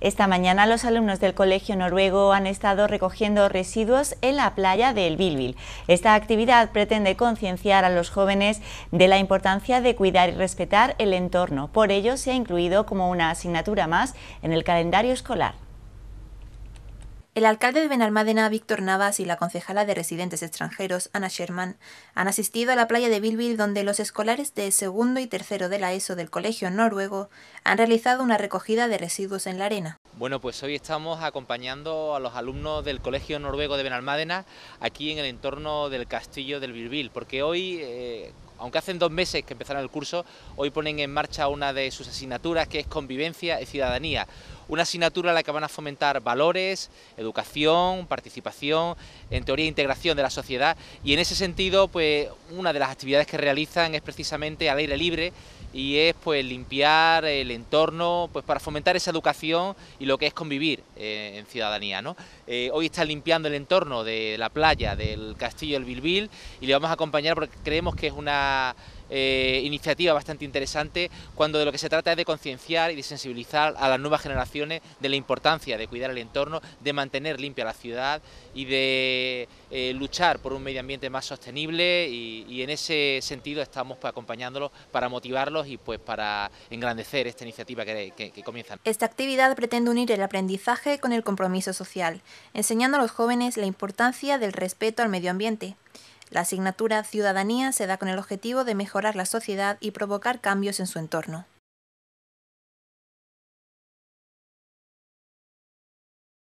Esta mañana los alumnos del Colegio Noruego han estado recogiendo residuos en la playa del Bilbil. Esta actividad pretende concienciar a los jóvenes de la importancia de cuidar y respetar el entorno. Por ello se ha incluido como una asignatura más en el calendario escolar. El alcalde de Benalmádena, Víctor Navas, y la concejala de residentes extranjeros, Ana Sherman, han asistido a la playa de Bilbil, donde los escolares de segundo y tercero de la ESO del Colegio Noruego han realizado una recogida de residuos en la arena. Bueno, pues hoy estamos acompañando a los alumnos del Colegio Noruego de Benalmádena aquí en el entorno del Castillo del Birbil, porque hoy, eh, aunque hacen dos meses que empezaron el curso, hoy ponen en marcha una de sus asignaturas que es Convivencia y Ciudadanía. Una asignatura en la que van a fomentar valores, educación, participación, en teoría integración de la sociedad y en ese sentido, pues una de las actividades que realizan es precisamente al aire libre y es pues limpiar el entorno pues para fomentar esa educación y lo que es convivir eh, en ciudadanía. ¿no? Eh, hoy está limpiando el entorno de la playa del Castillo del Bilbil y le vamos a acompañar porque creemos que es una eh, iniciativa bastante interesante cuando de lo que se trata es de concienciar y de sensibilizar a las nuevas generaciones de la importancia de cuidar el entorno, de mantener limpia la ciudad y de eh, luchar por un medio ambiente más sostenible y, en ese sentido estamos pues, acompañándolos para motivarlos y pues para engrandecer esta iniciativa que, comienza. que comienzan. Esta actividad pretende unir el aprendizaje con el compromiso social, enseñando a los jóvenes la importancia del respeto al medio ambiente, la asignatura Ciudadanía se da con el objetivo de mejorar la sociedad y provocar cambios en su entorno.